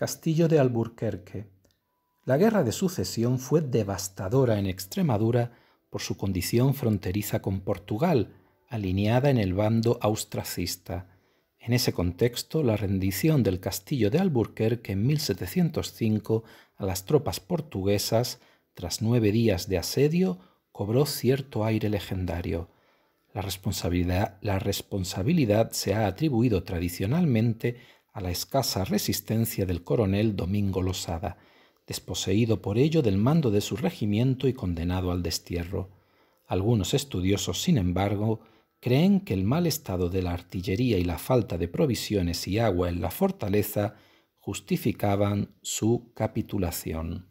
Castillo de Alburquerque. La guerra de sucesión fue devastadora en Extremadura por su condición fronteriza con Portugal, alineada en el bando austracista. En ese contexto, la rendición del castillo de Alburquerque en 1705 a las tropas portuguesas, tras nueve días de asedio, cobró cierto aire legendario. La responsabilidad, la responsabilidad se ha atribuido tradicionalmente a la escasa resistencia del coronel Domingo Losada, desposeído por ello del mando de su regimiento y condenado al destierro. Algunos estudiosos, sin embargo, creen que el mal estado de la artillería y la falta de provisiones y agua en la fortaleza justificaban su capitulación.